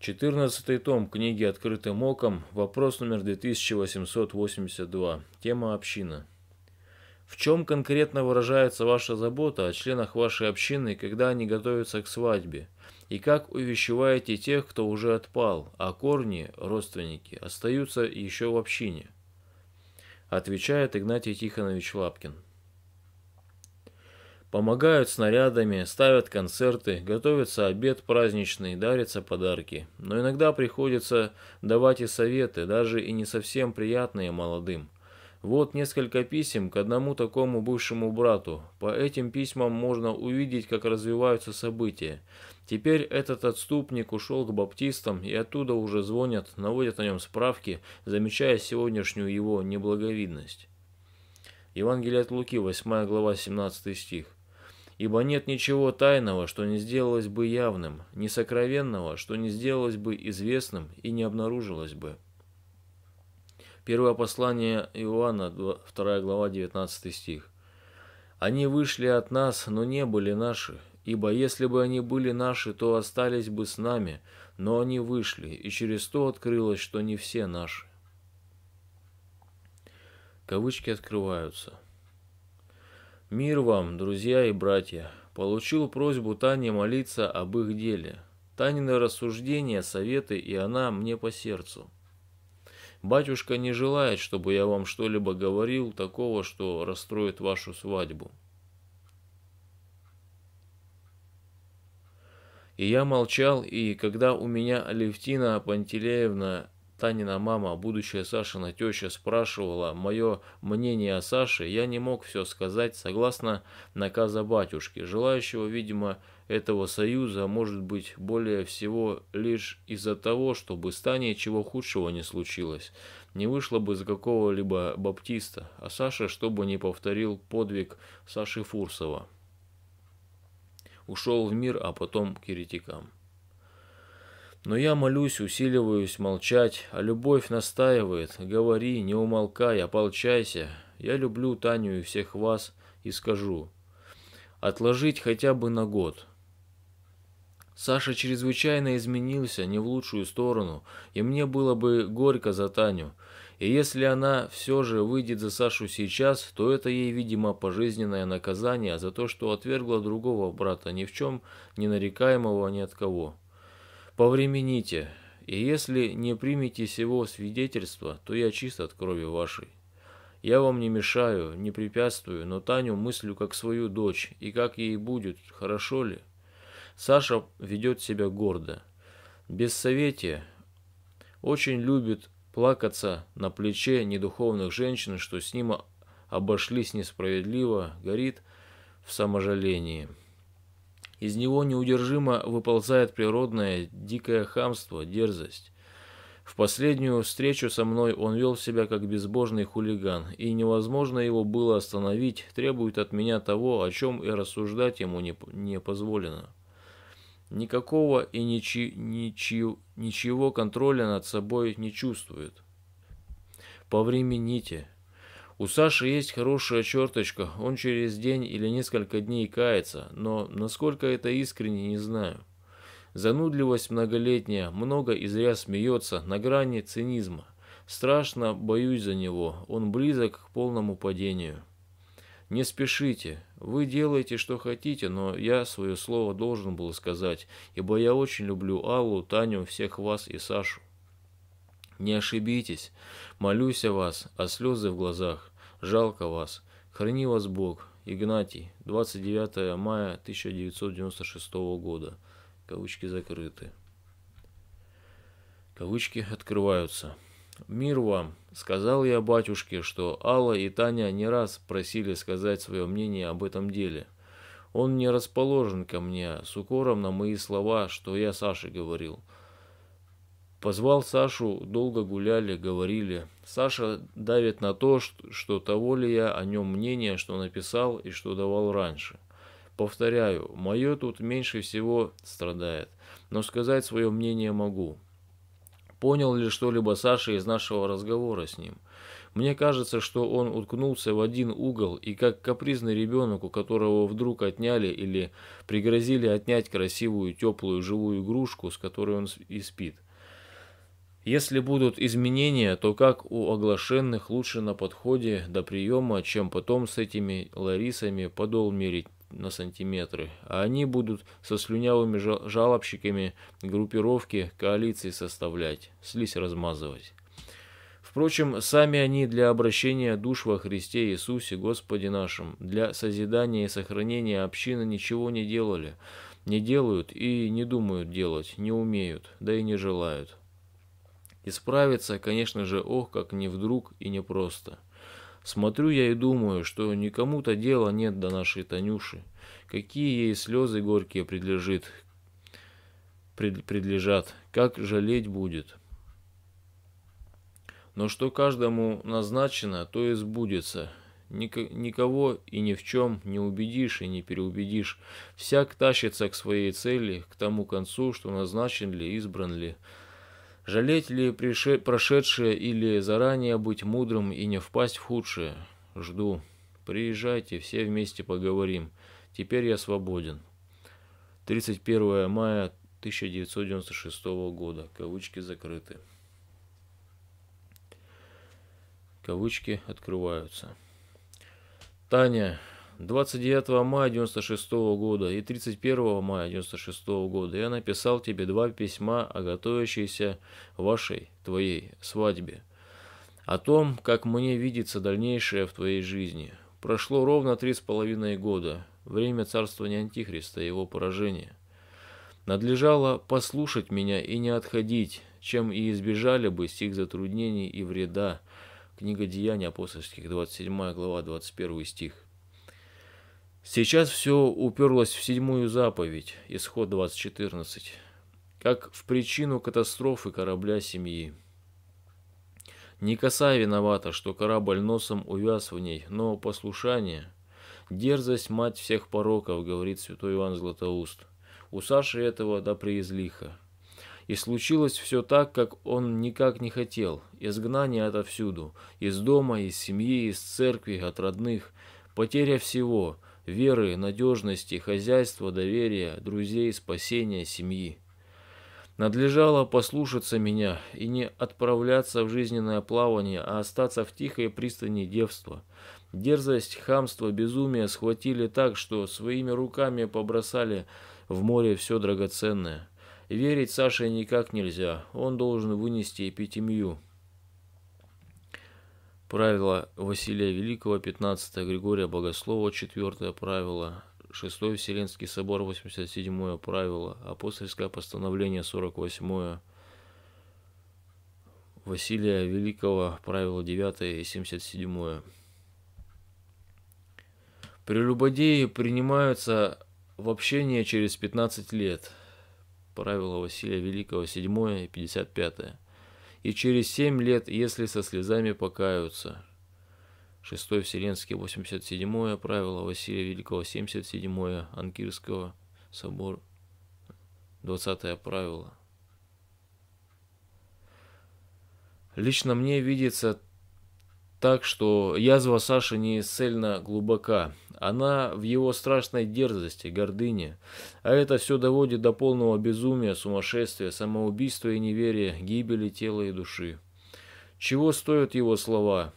четырнадцатый том книги «Открытым оком», вопрос номер 2882, тема «Община». В чем конкретно выражается ваша забота о членах вашей общины, когда они готовятся к свадьбе? И как увещеваете тех, кто уже отпал, а корни, родственники, остаются еще в общине? Отвечает Игнатий Тихонович Лапкин. Помогают снарядами, ставят концерты, готовится обед праздничный, дарятся подарки. Но иногда приходится давать и советы, даже и не совсем приятные молодым. Вот несколько писем к одному такому бывшему брату. По этим письмам можно увидеть, как развиваются события. Теперь этот отступник ушел к баптистам, и оттуда уже звонят, наводят на нем справки, замечая сегодняшнюю его неблаговидность. Евангелие от Луки, 8 глава, 17 стих. Ибо нет ничего тайного, что не сделалось бы явным, ни сокровенного, что не сделалось бы известным и не обнаружилось бы. Первое послание Иоанна, 2 глава, 19 стих. «Они вышли от нас, но не были наши, ибо если бы они были наши, то остались бы с нами, но они вышли, и через то открылось, что не все наши». Кавычки открываются. Мир вам, друзья и братья. Получил просьбу Тани молиться об их деле. Танины рассуждения, советы, и она мне по сердцу. Батюшка не желает, чтобы я вам что-либо говорил такого, что расстроит вашу свадьбу. И я молчал, и когда у меня Алевтина Пантелеевна Танина мама, а будущая Сашина теща, спрашивала мое мнение о Саше, я не мог все сказать согласно наказа батюшки, желающего, видимо, этого союза может быть более всего лишь из-за того, чтобы с Таней чего худшего не случилось. Не вышло бы за какого-либо баптиста, а Саша, чтобы не повторил подвиг Саши Фурсова. Ушел в мир, а потом к еретикам. Но я молюсь, усиливаюсь молчать, а любовь настаивает. Говори, не умолкай, ополчайся. Я люблю Таню и всех вас и скажу. Отложить хотя бы на год. Саша чрезвычайно изменился не в лучшую сторону, и мне было бы горько за Таню. И если она все же выйдет за Сашу сейчас, то это ей, видимо, пожизненное наказание за то, что отвергла другого брата, ни в чем не нарекаемого ни от кого. Повремените, и если не примете сего свидетельства, то я чист от крови вашей. Я вам не мешаю, не препятствую, но Таню мыслю как свою дочь, и как ей будет, хорошо ли? Саша ведет себя гордо. Без советия. Очень любит плакаться на плече недуховных женщин, что с ним обошлись несправедливо, горит в саможалении. Из него неудержимо выползает природное дикое хамство, дерзость. В последнюю встречу со мной он вел себя как безбожный хулиган, и невозможно его было остановить, требует от меня того, о чем и рассуждать ему не, не позволено. Никакого и ничи, ничи, ничего контроля над собой не чувствует. Повремените, у Саши есть хорошая черточка, он через день или несколько дней кается, но насколько это искренне, не знаю. Занудливость многолетняя, много и зря смеется, на грани цинизма. Страшно боюсь за него, он близок к полному падению. Не спешите, вы делаете, что хотите, но я свое слово должен был сказать, ибо я очень люблю Аллу, Таню, всех вас и Сашу. Не ошибитесь, молюсь о вас, а слезы в глазах. Жалко вас. Храни вас Бог. Игнатий. 29 мая 1996 года. Кавычки закрыты. Кавычки открываются. «Мир вам!» Сказал я батюшке, что Алла и Таня не раз просили сказать свое мнение об этом деле. Он не расположен ко мне с укором на мои слова, что я Саше говорил. Позвал Сашу, долго гуляли, говорили. Саша давит на то, что, того ли я о нем мнение, что написал и что давал раньше. Повторяю, мое тут меньше всего страдает, но сказать свое мнение могу. Понял ли что-либо Саша из нашего разговора с ним? Мне кажется, что он уткнулся в один угол и как капризный ребенок, у которого вдруг отняли или пригрозили отнять красивую, теплую, живую игрушку, с которой он и спит – если будут изменения, то как у оглашенных лучше на подходе до приема, чем потом с этими Ларисами подол мерить на сантиметры, а они будут со слюнявыми жалобщиками группировки коалиции составлять, слизь размазывать. Впрочем, сами они для обращения душ во Христе Иисусе Господе нашим, для созидания и сохранения общины ничего не делали, не делают и не думают делать, не умеют, да и не желают. И справиться, конечно же, ох, как не вдруг и не просто. Смотрю я и думаю, что никому-то дела нет до нашей Танюши. Какие ей слезы горькие предлежит, пред, предлежат, как жалеть будет. Но что каждому назначено, то и сбудется. Никого и ни в чем не убедишь и не переубедишь. Всяк тащится к своей цели, к тому концу, что назначен ли, избран ли. Жалеть ли прише... прошедшее или заранее быть мудрым и не впасть в худшее? Жду. Приезжайте, все вместе поговорим. Теперь я свободен. 31 мая 1996 года. Кавычки закрыты. Кавычки открываются. Таня, 29 мая 96 года и 31 мая 96 года я написал тебе два письма о готовящейся вашей, твоей свадьбе, о том, как мне видится дальнейшее в твоей жизни. Прошло ровно три с половиной года, время царствования Антихриста и его поражения. Надлежало послушать меня и не отходить, чем и избежали бы сих затруднений и вреда. Книга Деяний апостольских, 27 глава, 21 стих. Сейчас все уперлось в седьмую заповедь, исход 2014, как в причину катастрофы корабля семьи. Не коса виновата, что корабль носом увяз в ней, но послушание, дерзость мать всех пороков, говорит святой Иоанн Златоуст. У Саши этого да преизлиха. И случилось все так, как он никак не хотел. Изгнание отовсюду, из дома, из семьи, из церкви, от родных, потеря всего – веры, надежности, хозяйства, доверия, друзей, спасения, семьи. Надлежало послушаться меня и не отправляться в жизненное плавание, а остаться в тихой пристани девства. Дерзость, хамство, безумие схватили так, что своими руками побросали в море все драгоценное. Верить Саше никак нельзя, он должен вынести эпитемию. Правило Василия Великого, 15 Григория Богослова, 4 правило, 6 Вселенский собор, 87 правило, апостольское постановление, 48 Василия Великого, правило 9 и 77. Прелюбодеи принимаются в общение через 15 лет. Правило Василия Великого 7 и 55 и через семь лет, если со слезами покаются. Шестой Вселенский, 87-е, правило Василия Великого, 77-е, Анкирского, собор, 20 правило. Лично мне видится так что язва Саши не цельно глубока. Она в его страшной дерзости, гордыне. А это все доводит до полного безумия, сумасшествия, самоубийства и неверия, гибели тела и души. Чего стоят его слова?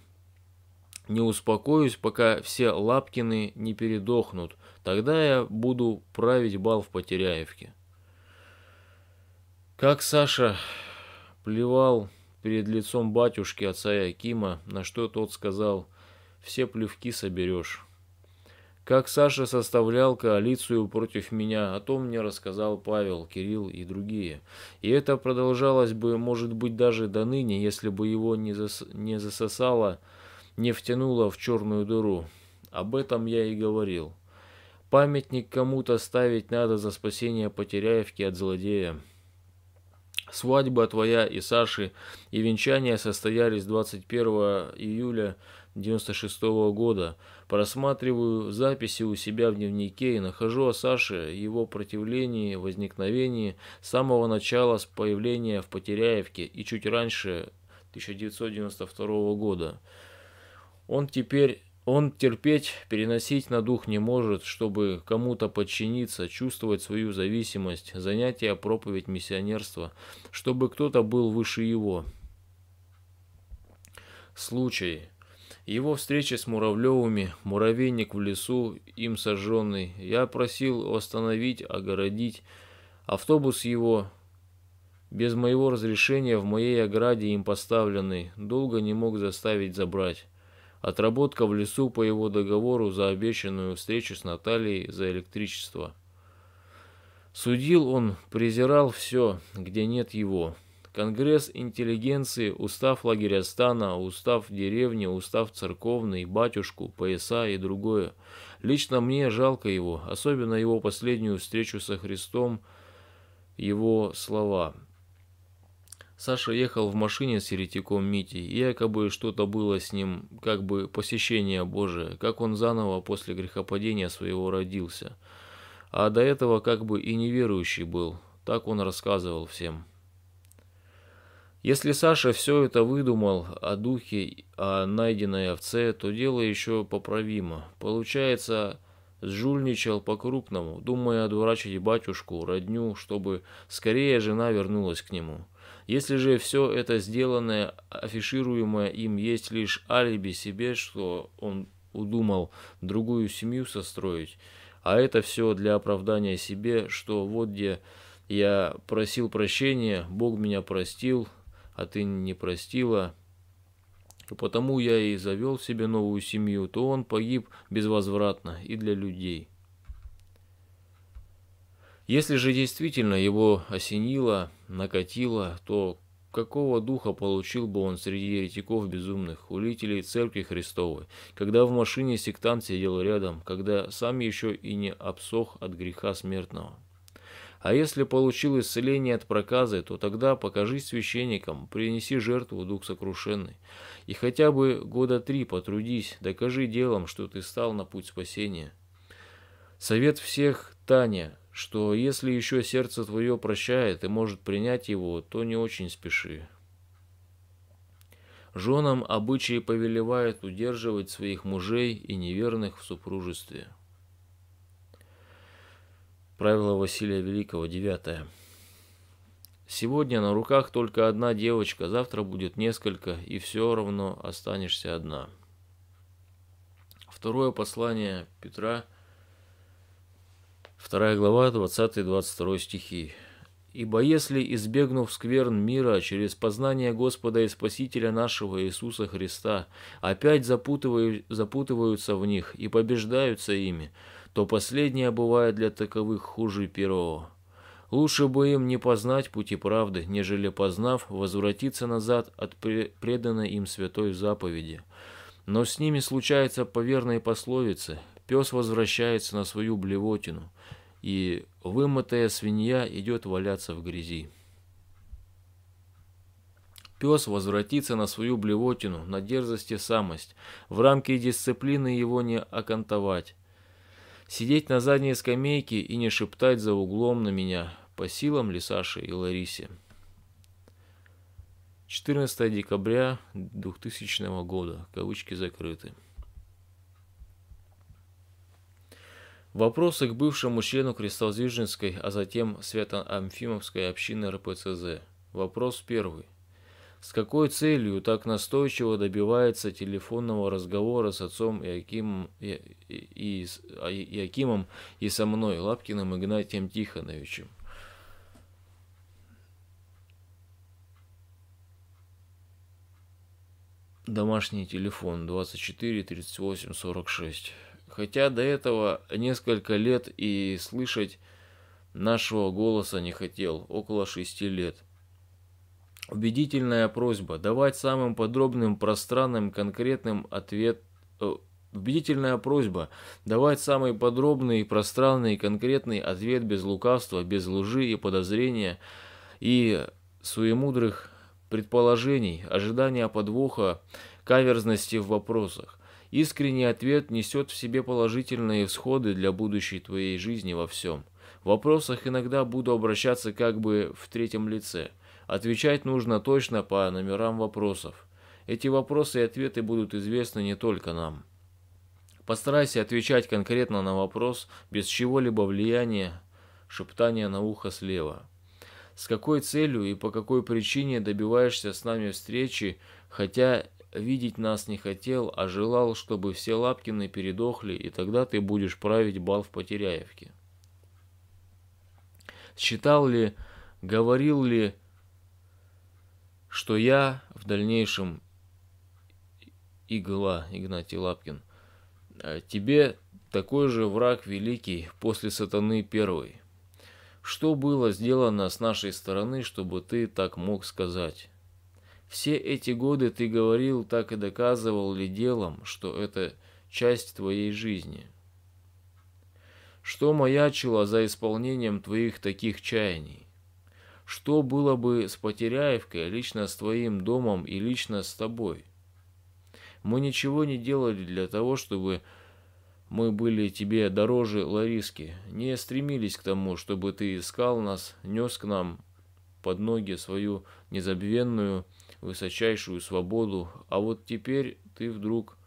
Не успокоюсь, пока все Лапкины не передохнут. Тогда я буду править бал в Потеряевке. Как Саша плевал перед лицом батюшки отца Якима, на что тот сказал «все плевки соберешь». Как Саша составлял коалицию против меня, о том мне рассказал Павел, Кирилл и другие. И это продолжалось бы, может быть, даже до ныне, если бы его не, зас... не засосало, не втянуло в черную дыру. Об этом я и говорил. Памятник кому-то ставить надо за спасение Потеряевки от злодея. Свадьба твоя и Саши и венчание состоялись 21 июля 96 года. Просматриваю записи у себя в дневнике и нахожу о Саше, его противлении, возникновении с самого начала с появления в Потеряевке и чуть раньше 1992 года. Он теперь он терпеть, переносить на дух не может, чтобы кому-то подчиниться, чувствовать свою зависимость, занятия, проповедь, миссионерство, чтобы кто-то был выше его. Случай. Его встреча с Муравлевыми, муравейник в лесу, им сожженный. Я просил восстановить, огородить. Автобус его, без моего разрешения, в моей ограде им поставленный. Долго не мог заставить забрать. Отработка в лесу по его договору за обещанную встречу с Натальей за электричество. Судил он, презирал все, где нет его. Конгресс интеллигенции, устав лагеря стана, устав деревни, устав церковный, батюшку, пояса и другое. Лично мне жалко его, особенно его последнюю встречу со Христом, его слова – Саша ехал в машине с еретиком Митей, и якобы что-то было с ним, как бы посещение Божие, как он заново после грехопадения своего родился. А до этого как бы и неверующий был, так он рассказывал всем. Если Саша все это выдумал о а духе, о а найденной овце, то дело еще поправимо. Получается, сжульничал по-крупному, думая одурачить батюшку, родню, чтобы скорее жена вернулась к нему – если же все это сделанное, афишируемое им есть лишь алиби себе, что он удумал другую семью состроить, а это все для оправдания себе, что вот где я просил прощения, Бог меня простил, а ты не простила, и потому я и завел себе новую семью, то он погиб безвозвратно и для людей. Если же действительно его осенило – накатило, то какого духа получил бы он среди еретиков безумных, улителей Церкви Христовой, когда в машине сектант сидел рядом, когда сам еще и не обсох от греха смертного. А если получил исцеление от проказы, то тогда покажись священникам, принеси жертву Дух Сокрушенный. И хотя бы года три потрудись, докажи делом, что ты стал на путь спасения. Совет всех, Таня, что если еще сердце твое прощает и может принять его, то не очень спеши. Женам обычаи повелевают удерживать своих мужей и неверных в супружестве. Правило Василия Великого, девятое. Сегодня на руках только одна девочка, завтра будет несколько, и все равно останешься одна. Второе послание Петра 2 глава 20-22 стихи. «Ибо если, избегнув скверн мира через познание Господа и Спасителя нашего Иисуса Христа, опять запутывают, запутываются в них и побеждаются ими, то последнее бывает для таковых хуже первого. Лучше бы им не познать пути правды, нежели познав, возвратиться назад от преданной им святой заповеди. Но с ними случается по верной пословице «пес возвращается на свою блевотину», и вымытая свинья идет валяться в грязи. Пес возвратится на свою блевотину, на дерзость и самость. В рамки дисциплины его не окантовать. Сидеть на задней скамейке и не шептать за углом на меня. По силам ли Саше и Ларисе? 14 декабря 2000 года. Кавычки закрыты. Вопросы к бывшему члену Крестовзвиженской, а затем Свято-Амфимовской общины РПЦЗ. Вопрос первый. С какой целью так настойчиво добивается телефонного разговора с отцом Иакимом и, и, и, а, Иакимом и со мной, Лапкиным Игнатием Тихоновичем? Домашний телефон 24 38 46 хотя до этого несколько лет и слышать нашего голоса не хотел, около шести лет. Убедительная просьба давать самым подробным, пространным, конкретным ответ... Э, убедительная просьба давать самый подробный, пространный и конкретный ответ без лукавства, без лжи и подозрения и суемудрых предположений, ожидания подвоха, каверзности в вопросах. Искренний ответ несет в себе положительные всходы для будущей твоей жизни во всем. В вопросах иногда буду обращаться как бы в третьем лице. Отвечать нужно точно по номерам вопросов. Эти вопросы и ответы будут известны не только нам. Постарайся отвечать конкретно на вопрос без чего-либо влияния шептания на ухо слева. С какой целью и по какой причине добиваешься с нами встречи, хотя видеть нас не хотел, а желал, чтобы все Лапкины передохли, и тогда ты будешь править бал в Потеряевке. Считал ли, говорил ли, что я в дальнейшем игла, Игнатий Лапкин, а тебе такой же враг великий после сатаны первой. Что было сделано с нашей стороны, чтобы ты так мог сказать? Все эти годы ты говорил, так и доказывал ли делом, что это часть твоей жизни? Что маячило за исполнением твоих таких чаяний? Что было бы с Потеряевкой, лично с твоим домом и лично с тобой? Мы ничего не делали для того, чтобы мы были тебе дороже Лариски, не стремились к тому, чтобы ты искал нас, нес к нам под ноги свою незабвенную высочайшую свободу, а вот теперь ты вдруг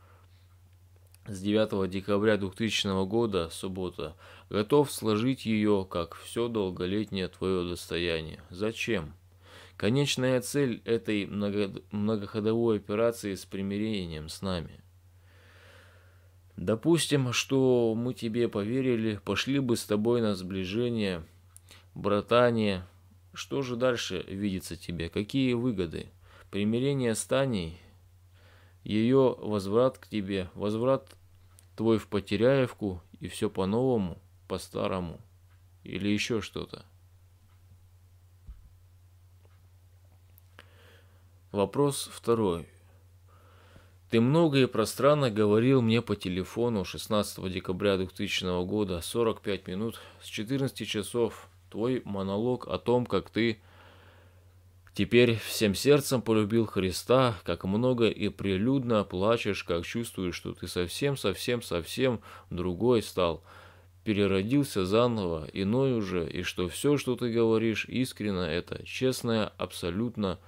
с 9 декабря 2000 года, суббота, готов сложить ее, как все долголетнее твое достояние. Зачем? Конечная цель этой много... многоходовой операции с примирением с нами. Допустим, что мы тебе поверили, пошли бы с тобой на сближение, братание. Что же дальше видится тебе? Какие выгоды? Примирение с Таней, ее возврат к тебе, возврат твой в Потеряевку и все по-новому, по-старому или еще что-то. Вопрос второй. Ты много и пространно говорил мне по телефону 16 декабря 2000 года, 45 минут с 14 часов, твой монолог о том, как ты Теперь всем сердцем полюбил Христа, как много и прилюдно плачешь, как чувствуешь, что ты совсем-совсем-совсем другой стал, переродился заново, иной уже, и что все, что ты говоришь, искренно это, честное, абсолютно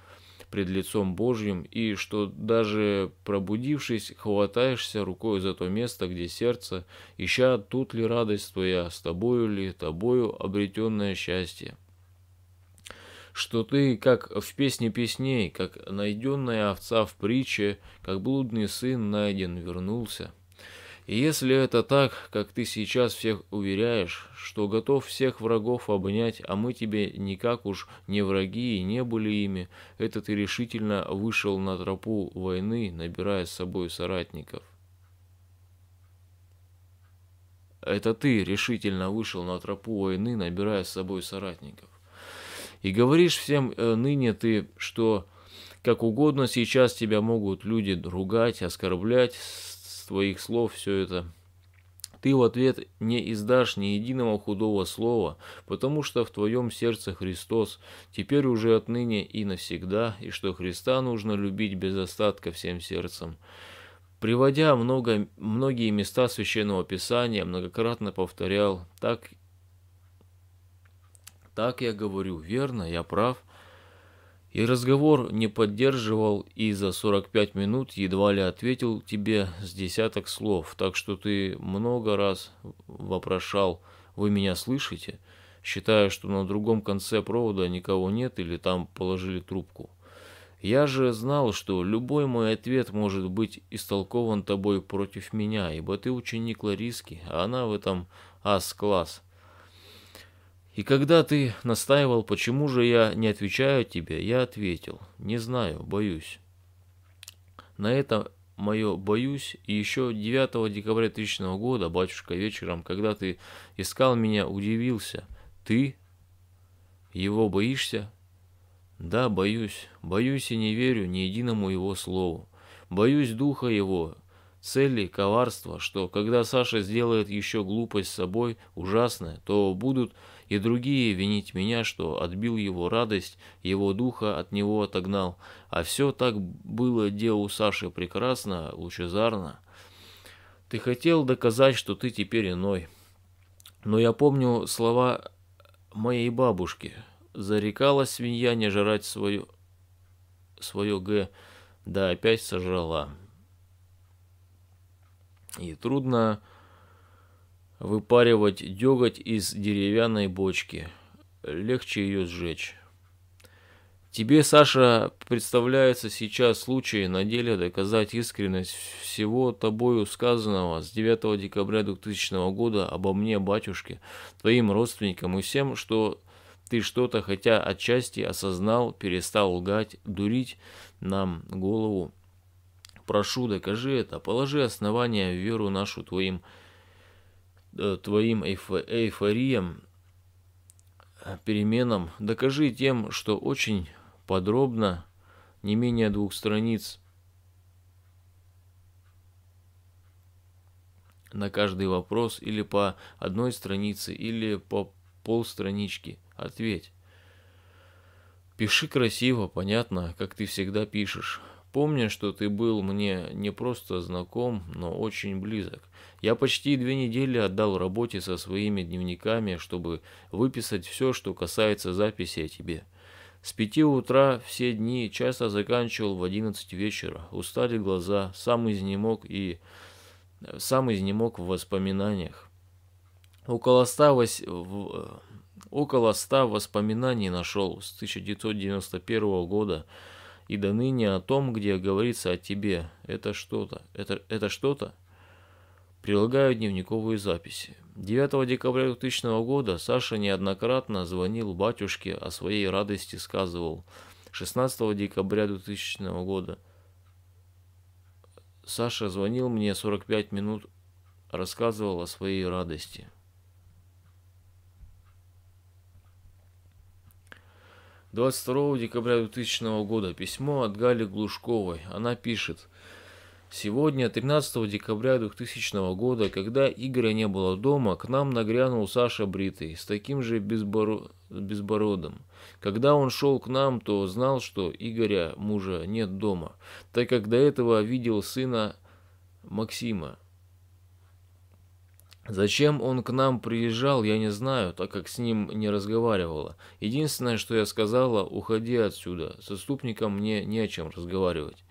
пред лицом Божьим, и что даже пробудившись, хватаешься рукой за то место, где сердце, ища тут ли радость твоя, с тобою ли, тобою обретенное счастье что ты, как в песне песней, как найденная овца в притче, как блудный сын найден вернулся. И если это так, как ты сейчас всех уверяешь, что готов всех врагов обнять, а мы тебе никак уж не враги и не были ими, это ты решительно вышел на тропу войны, набирая с собой соратников. Это ты решительно вышел на тропу войны, набирая с собой соратников. И говоришь всем «Э, ныне ты, что как угодно сейчас тебя могут люди ругать, оскорблять, с твоих слов все это. Ты в ответ не издашь ни единого худого слова, потому что в твоем сердце Христос, теперь уже отныне и навсегда, и что Христа нужно любить без остатка всем сердцем. Приводя много, многие места Священного Писания, многократно повторял, так так я говорю, верно, я прав. И разговор не поддерживал, и за 45 минут едва ли ответил тебе с десяток слов, так что ты много раз вопрошал, вы меня слышите, считая, что на другом конце провода никого нет или там положили трубку. Я же знал, что любой мой ответ может быть истолкован тобой против меня, ибо ты ученик Лариски, а она в этом ас-класс. И когда ты настаивал, почему же я не отвечаю тебе, я ответил, не знаю, боюсь. На это мое «боюсь», и еще 9 декабря 2000 года, батюшка, вечером, когда ты искал меня, удивился. Ты? Его боишься? Да, боюсь. Боюсь и не верю ни единому его слову. Боюсь духа его, цели, коварства, что когда Саша сделает еще глупость с собой, ужасное, то будут и другие винить меня, что отбил его радость, его духа от него отогнал. А все так было дело у Саши прекрасно, лучезарно. Ты хотел доказать, что ты теперь иной. Но я помню слова моей бабушки. Зарекалась свинья не жрать свое, свое г, да опять сожрала. И трудно выпаривать деготь из деревянной бочки. Легче ее сжечь. Тебе, Саша, представляется сейчас случай на деле доказать искренность всего тобою сказанного с 9 декабря 2000 года обо мне, батюшке, твоим родственникам и всем, что ты что-то, хотя отчасти осознал, перестал лгать, дурить нам голову. Прошу, докажи это, положи основания в веру нашу твоим родственникам Э, твоим эйфориям, э, переменам, докажи тем, что очень подробно, не менее двух страниц, на каждый вопрос или по одной странице, или по полстранички. Ответь. Пиши красиво, понятно, как ты всегда пишешь. Помни, что ты был мне не просто знаком, но очень близок. Я почти две недели отдал работе со своими дневниками, чтобы выписать все, что касается записи о тебе. С пяти утра все дни часто заканчивал в одиннадцать вечера. Устали глаза, сам изнемог и э, сам изнемог в воспоминаниях. Около ста, вось... Э, около ста воспоминаний нашел с 1991 года и до ныне о том, где говорится о тебе. Это что-то, это, это что-то? Прилагаю дневниковые записи. 9 декабря 2000 года Саша неоднократно звонил батюшке, о своей радости сказывал. 16 декабря 2000 года Саша звонил мне 45 минут, рассказывал о своей радости. 22 декабря 2000 года. Письмо от Гали Глушковой. Она пишет. Сегодня, 13 декабря 2000 года, когда Игоря не было дома, к нам нагрянул Саша Бритый с таким же безборо... безбородом. Когда он шел к нам, то знал, что Игоря, мужа, нет дома, так как до этого видел сына Максима. Зачем он к нам приезжал, я не знаю, так как с ним не разговаривала. Единственное, что я сказала, уходи отсюда, со ступником мне не о чем разговаривать.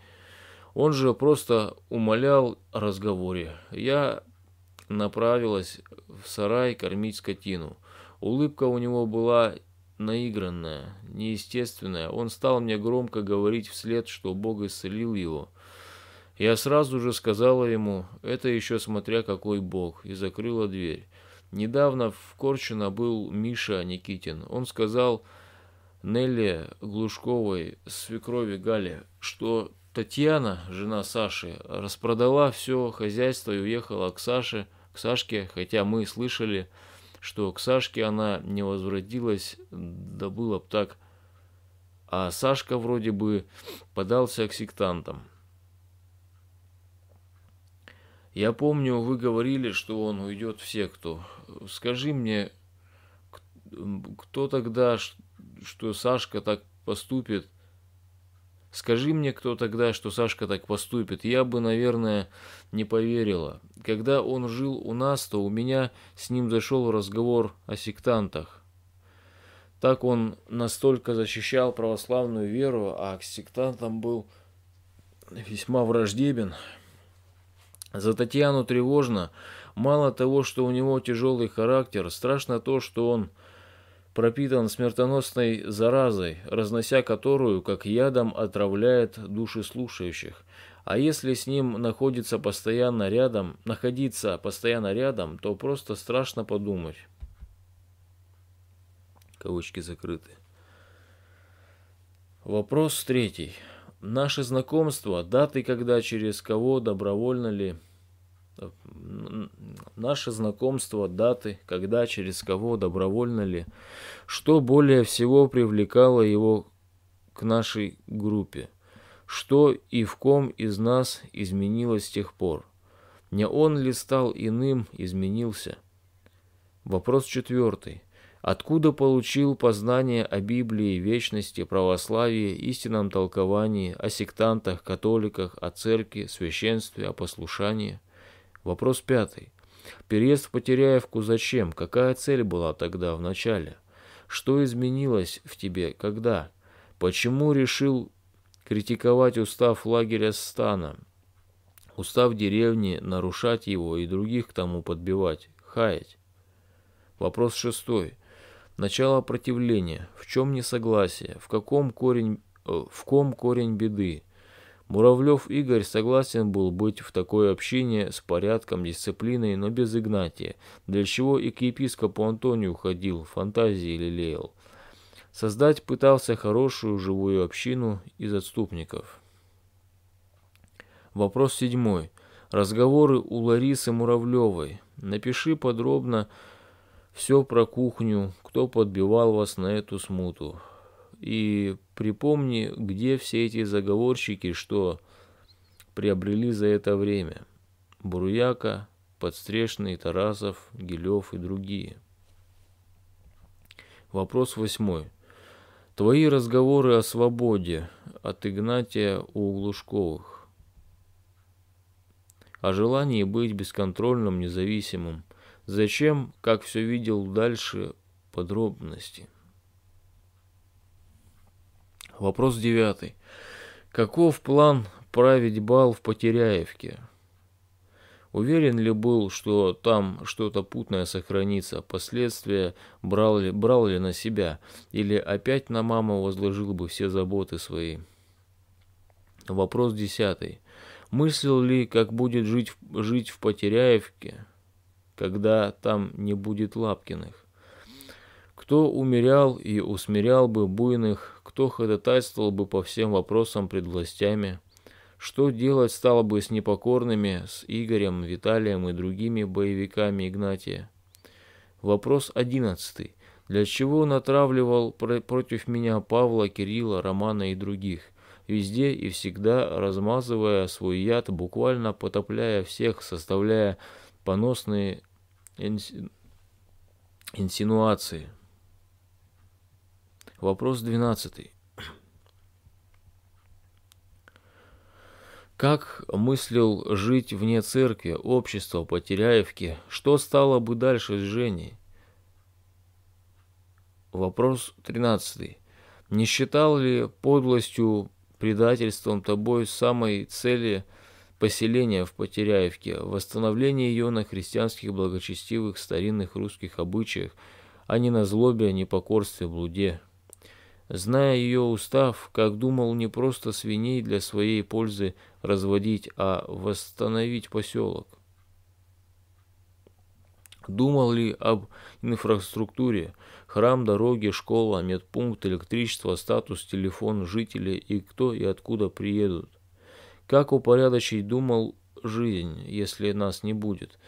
Он же просто умолял о разговоре. Я направилась в сарай кормить скотину. Улыбка у него была наигранная, неестественная. Он стал мне громко говорить вслед, что Бог исцелил его. Я сразу же сказала ему, это еще смотря какой бог, и закрыла дверь. Недавно в Корчино был Миша Никитин. Он сказал Нелле Глушковой, свекрови Гале, что Татьяна, жена Саши, распродала все хозяйство и уехала к Саше, к Сашке, хотя мы слышали, что к Сашке она не возвратилась, да было бы так. А Сашка вроде бы подался к сектантам. Я помню, вы говорили, что он уйдет в секту. Скажи мне, кто тогда, что Сашка так поступит? Скажи мне, кто тогда, что Сашка так поступит? Я бы, наверное, не поверила. Когда он жил у нас, то у меня с ним зашел разговор о сектантах. Так он настолько защищал православную веру, а к сектантам был весьма враждебен. За Татьяну тревожно. Мало того, что у него тяжелый характер, страшно то, что он пропитан смертоносной заразой, разнося которую, как ядом, отравляет души слушающих. А если с ним находится постоянно рядом, находиться постоянно рядом, то просто страшно подумать. Кавычки закрыты. Вопрос третий. Наше знакомство, даты когда, через кого, добровольно ли, наше знакомство, даты, когда, через кого, добровольно ли, что более всего привлекало его к нашей группе, что и в ком из нас изменилось с тех пор. Не он ли стал иным, изменился? Вопрос четвертый. Откуда получил познание о Библии, вечности, православии, истинном толковании, о сектантах, католиках, о церкви, священстве, о послушании? Вопрос пятый. Переезд в Потеряевку зачем? Какая цель была тогда, в начале? Что изменилось в тебе, когда? Почему решил критиковать устав лагеря стана? Устав деревни, нарушать его и других к тому подбивать, хаять? Вопрос шестой. Начало противления. В чем несогласие? В каком корень, э, в ком корень беды? Муравлев Игорь согласен был быть в такое общение с порядком, дисциплиной, но без Игнатия, для чего и к епископу Антонию ходил, фантазии лелеял. Создать пытался хорошую живую общину из отступников. Вопрос седьмой. Разговоры у Ларисы Муравлевой. Напиши подробно все про кухню, кто подбивал вас на эту смуту. И Припомни, где все эти заговорщики, что приобрели за это время. Буряка, Подстрешный, Тарасов, Гелев и другие. Вопрос восьмой. Твои разговоры о свободе от Игнатия у Глушковых. О желании быть бесконтрольным, независимым. Зачем, как все видел дальше, подробности – Вопрос девятый. Каков план править бал в Потеряевке? Уверен ли был, что там что-то путное сохранится, последствия брал ли, брал ли на себя, или опять на маму возложил бы все заботы свои? Вопрос десятый. Мыслил ли, как будет жить, жить в Потеряевке, когда там не будет Лапкиных? Кто умерял и усмирял бы буйных кто ходатайствовал бы по всем вопросам пред властями, что делать стало бы с непокорными, с Игорем, Виталием и другими боевиками Игнатия. Вопрос одиннадцатый. Для чего он отравливал против меня Павла, Кирилла, Романа и других, везде и всегда размазывая свой яд, буквально потопляя всех, составляя поносные инсинуации? Вопрос 12. Как мыслил жить вне церкви, общества, Потеряевки? Что стало бы дальше с Женей? Вопрос 13. Не считал ли подлостью, предательством тобой самой цели поселения в Потеряевке, восстановление ее на христианских благочестивых старинных русских обычаях, а не на злобе, а непокорстве, блуде? Зная ее устав, как думал не просто свиней для своей пользы разводить, а восстановить поселок. Думал ли об инфраструктуре, храм, дороги, школа, медпункт, электричество, статус, телефон жители и кто и откуда приедут? Как упорядочить думал жизнь, если нас не будет?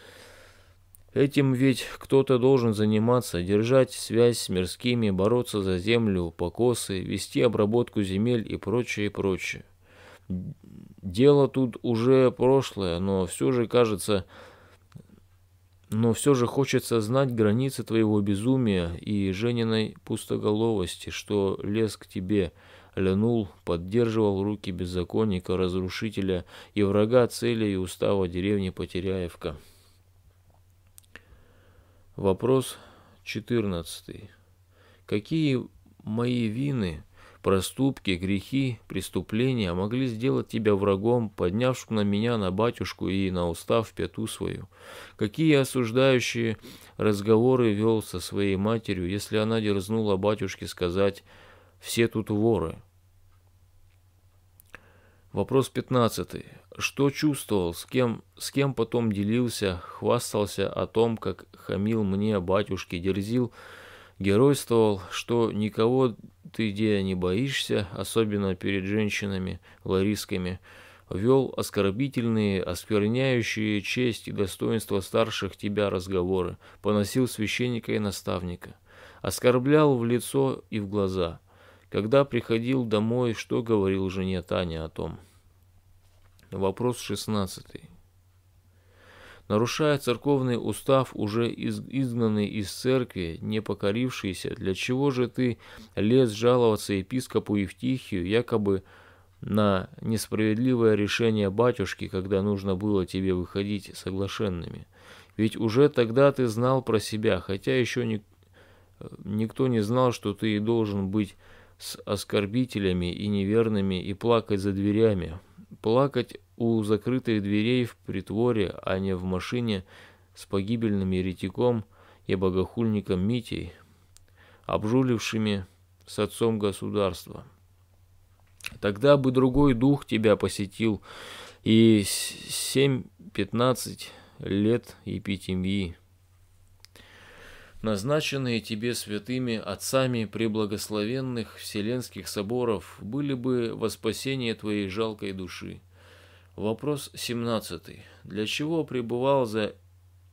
Этим ведь кто-то должен заниматься, держать связь с мирскими, бороться за землю, покосы, вести обработку земель и прочее, прочее. Дело тут уже прошлое, но все же кажется, но все же хочется знать границы твоего безумия и Жениной пустоголовости, что лес к тебе, лянул, поддерживал руки беззаконника, разрушителя и врага цели и устава деревни Потеряевка. Вопрос 14. Какие мои вины, проступки, грехи, преступления могли сделать тебя врагом, поднявшим на меня, на батюшку и на устав пяту свою? Какие осуждающие разговоры вел со своей матерью, если она дерзнула батюшке сказать «все тут воры»? Вопрос 15. Что чувствовал, с кем, с кем потом делился, хвастался о том, как хамил мне, батюшке, дерзил, геройствовал, что никого ты, где не боишься, особенно перед женщинами, ларисками, вел оскорбительные, оскверняющие честь и достоинство старших тебя разговоры, поносил священника и наставника, оскорблял в лицо и в глаза – когда приходил домой, что говорил жене Таня о том? Вопрос шестнадцатый. Нарушая церковный устав, уже изгнанный из церкви, не покорившийся, для чего же ты лез жаловаться епископу Евтихию, якобы на несправедливое решение батюшки, когда нужно было тебе выходить соглашенными? Ведь уже тогда ты знал про себя, хотя еще не, э, никто не знал, что ты и должен быть с оскорбителями и неверными и плакать за дверями. Плакать у закрытых дверей в притворе, а не в машине с погибельным еретиком и богохульником Митей, обжулившими с отцом государства. Тогда бы другой дух тебя посетил, и семь-пятнадцать лет епитемьи назначенные тебе святыми отцами преблагословенных вселенских соборов, были бы во спасение твоей жалкой души. Вопрос 17. Для чего пребывал за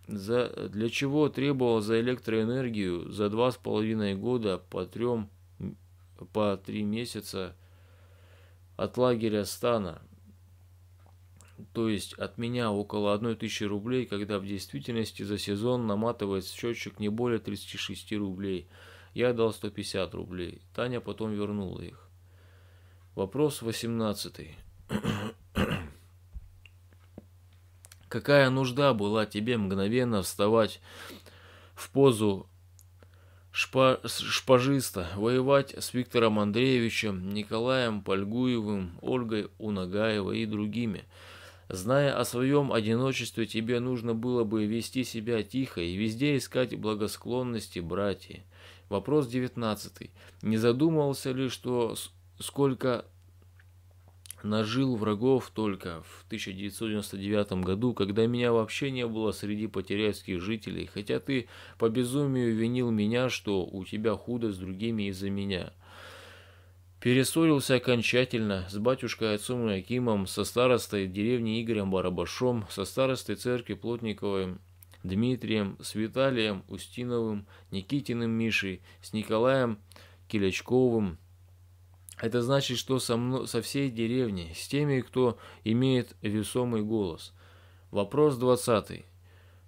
за, для чего требовал за электроэнергию за два с половиной года по, трем, по три месяца от лагеря Стана то есть от меня около 1000 рублей, когда в действительности за сезон наматывает счетчик не более 36 рублей. Я дал 150 рублей. Таня потом вернула их. Вопрос 18. Какая нужда была тебе мгновенно вставать в позу шпа шпажиста, воевать с Виктором Андреевичем, Николаем Польгуевым, Ольгой Унагаевой и другими – Зная о своем одиночестве, тебе нужно было бы вести себя тихо и везде искать благосклонности братья. Вопрос девятнадцатый. Не задумывался ли, что сколько нажил врагов только в 1999 году, когда меня вообще не было среди потеряевских жителей, хотя ты по безумию винил меня, что у тебя худо с другими из-за меня?» Перессорился окончательно с батюшкой отцом Акимом, со старостой деревни Игорем Барабашом, со старостой церкви Плотниковым, Дмитрием, с Виталием Устиновым, Никитиным Мишей, с Николаем Келячковым. Это значит, что со, мно... со всей деревни, с теми, кто имеет весомый голос. Вопрос двадцатый.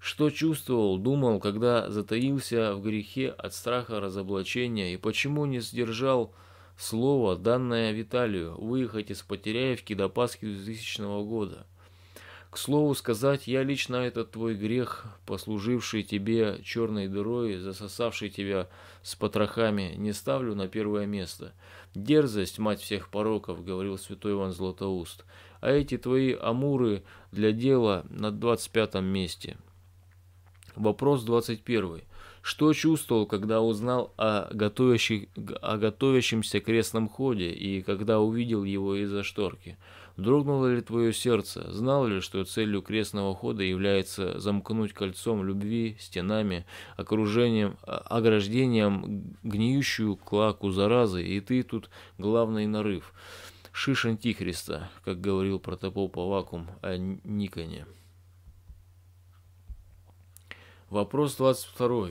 Что чувствовал, думал, когда затаился в грехе от страха разоблачения и почему не сдержал слово, данное Виталию, выехать из Потеряевки до Пасхи 2000 года. К слову сказать, я лично этот твой грех, послуживший тебе черной дырой, засосавший тебя с потрохами, не ставлю на первое место. Дерзость, мать всех пороков, говорил святой Иван Златоуст, а эти твои амуры для дела на двадцать пятом месте. Вопрос 21. Что чувствовал, когда узнал о, готовящих, о готовящемся крестном ходе и когда увидел его из-за шторки? Дрогнуло ли твое сердце? Знал ли, что целью крестного хода является замкнуть кольцом любви, стенами, окружением, а, ограждением гниющую клаку заразы, и ты тут главный нарыв? Шиш Антихриста, как говорил протопоп Авакум о Никоне. Вопрос 22.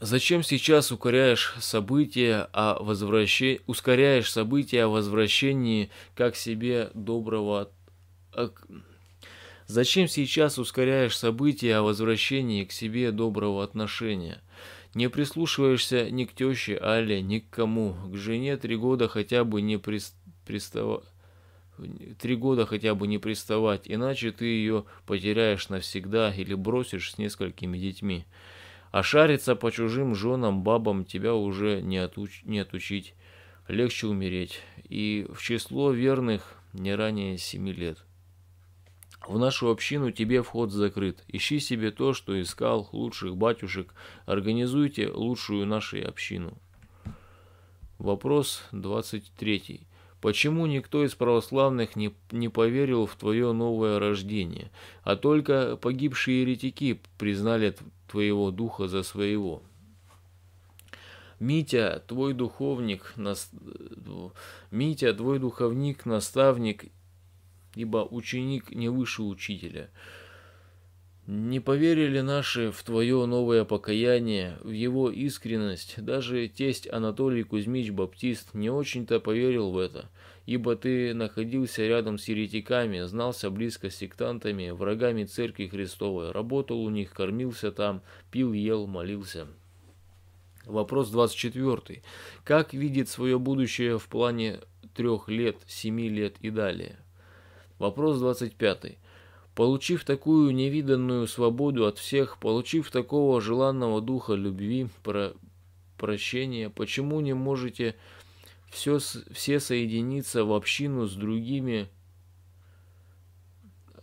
Зачем сейчас укоряешь события о возвраще, ускоряешь события о возвращении как себе доброго... А, зачем сейчас ускоряешь события о возвращении к себе доброго отношения? Не прислушиваешься ни к теще Але, ни к кому. К жене три года хотя бы не пристава три года хотя бы не приставать, иначе ты ее потеряешь навсегда или бросишь с несколькими детьми. А шариться по чужим женам, бабам тебя уже не, отуч... не отучить, легче умереть. И в число верных не ранее семи лет. В нашу общину тебе вход закрыт. Ищи себе то, что искал, лучших батюшек. Организуйте лучшую нашу общину. Вопрос 23. Почему никто из православных не, не поверил в твое новое рождение, а только погибшие еретики признали твоего духа за своего?» Митя, твой духовник, нас... Митя, твой духовник, наставник, ибо ученик не выше учителя. Не поверили наши в твое новое покаяние, в его искренность. Даже тесть Анатолий Кузьмич Баптист не очень-то поверил в это ибо ты находился рядом с еретиками, знался близко с сектантами, врагами Церкви Христовой, работал у них, кормился там, пил, ел, молился. Вопрос 24. Как видит свое будущее в плане трех лет, семи лет и далее? Вопрос 25. Получив такую невиданную свободу от всех, получив такого желанного духа любви, про... прощения, почему не можете все, все соединиться в общину с другими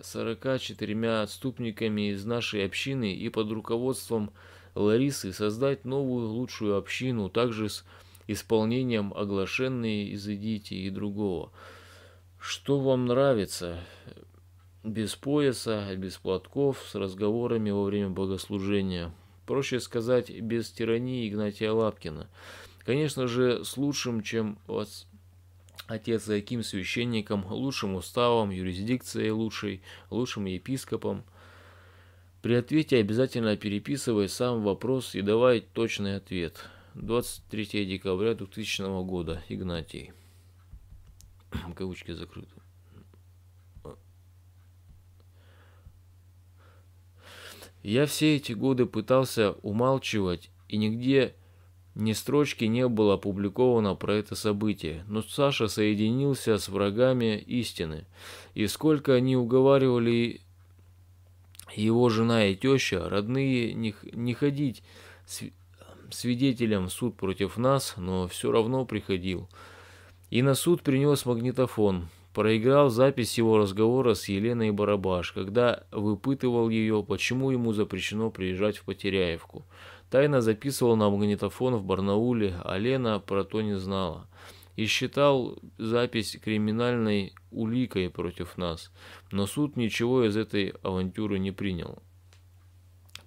44 отступниками из нашей общины и под руководством Ларисы создать новую лучшую общину, также с исполнением оглашенные «Изыдите» и другого. Что вам нравится? Без пояса, без платков, с разговорами во время богослужения. Проще сказать, без тирании Игнатия Лапкина. Конечно же, с лучшим, чем вас отец Аким священником, лучшим уставом, юрисдикцией лучшей, лучшим епископом. При ответе обязательно переписывай сам вопрос и давай точный ответ. 23 декабря 2000 года. Игнатий. Кавычки закрыты. Я все эти годы пытался умалчивать и нигде ни строчки не было опубликовано про это событие, но Саша соединился с врагами истины. И сколько они уговаривали его жена и теща, родные, не, не ходить свидетелем в суд против нас, но все равно приходил. И на суд принес магнитофон. Проиграл запись его разговора с Еленой Барабаш, когда выпытывал ее, почему ему запрещено приезжать в Потеряевку. Тайно записывал на магнитофон в Барнауле, а Лена про то не знала. И считал запись криминальной уликой против нас. Но суд ничего из этой авантюры не принял.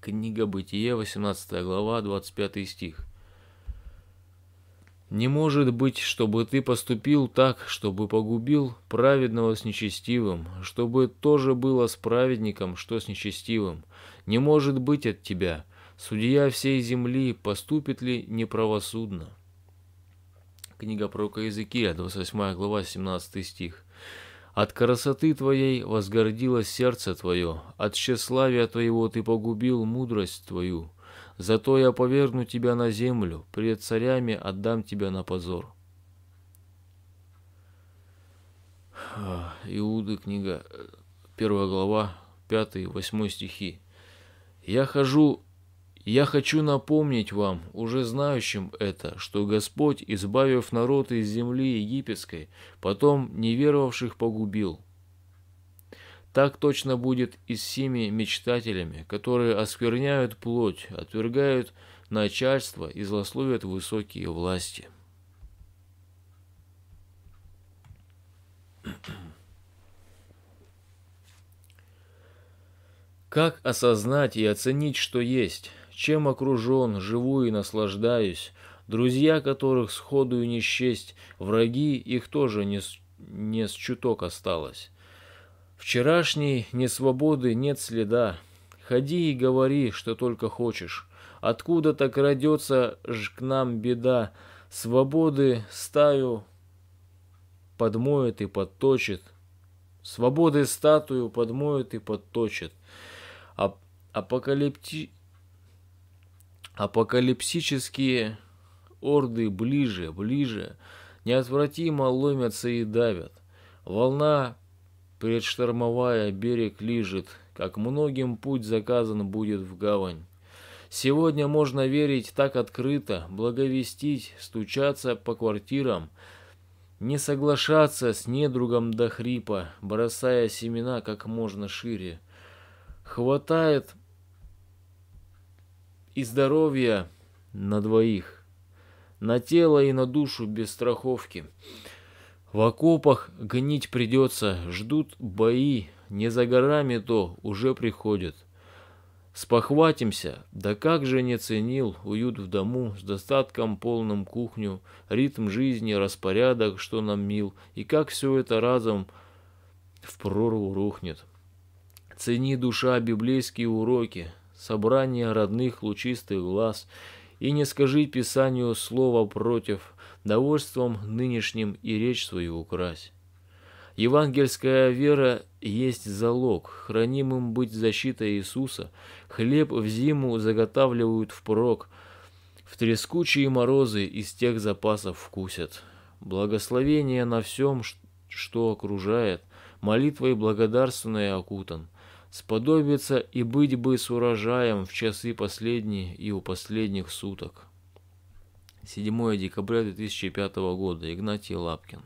Книга Бытие, 18 глава, 25 стих. «Не может быть, чтобы ты поступил так, чтобы погубил праведного с нечестивым, чтобы тоже было с праведником, что с нечестивым. Не может быть от тебя, Судья всей земли поступит ли неправосудно? Книга пророка Иезекииля, 28 глава, 17 стих. От красоты твоей возгордилось сердце твое, от тщеславия твоего ты погубил мудрость твою. Зато я поверну тебя на землю, пред царями отдам тебя на позор. Иуды, книга, 1 э, глава, 5-8 стихи. «Я хожу я хочу напомнить вам, уже знающим это, что Господь, избавив народ из земли египетской, потом неверовавших погубил. Так точно будет и с семи мечтателями, которые оскверняют плоть, отвергают начальство и злословят высокие власти. Как осознать и оценить, что есть – чем окружен, живу и наслаждаюсь, друзья которых сходу и не счесть, враги их тоже не с, не с чуток осталось. Вчерашней несвободы нет следа, ходи и говори, что только хочешь, откуда так родется ж к нам беда, свободы стаю подмоет и подточит, свободы статую подмоет и подточит, А апокалипти... Апокалипсические орды ближе, ближе, неотвратимо ломятся и давят. Волна, предштормовая берег, лежит как многим путь заказан будет в гавань. Сегодня можно верить так открыто, благовестить, стучаться по квартирам, не соглашаться с недругом до хрипа, бросая семена как можно шире. Хватает и здоровья на двоих, на тело и на душу без страховки. В окопах гнить придется, ждут бои, не за горами то уже приходят. Спохватимся, да как же не ценил уют в дому с достатком полным кухню, ритм жизни, распорядок, что нам мил, и как все это разом в прорву рухнет. Цени душа библейские уроки, собрание родных лучистых глаз, и не скажи Писанию слова против, довольством нынешним и речь свою укрась. Евангельская вера есть залог, хранимым быть защита Иисуса, хлеб в зиму заготавливают впрок, в трескучие морозы из тех запасов вкусят. Благословение на всем, что окружает, молитвой благодарственной окутан – сподобиться и быть бы с урожаем в часы последние и у последних суток. 7 декабря 2005 года. Игнатий Лапкин.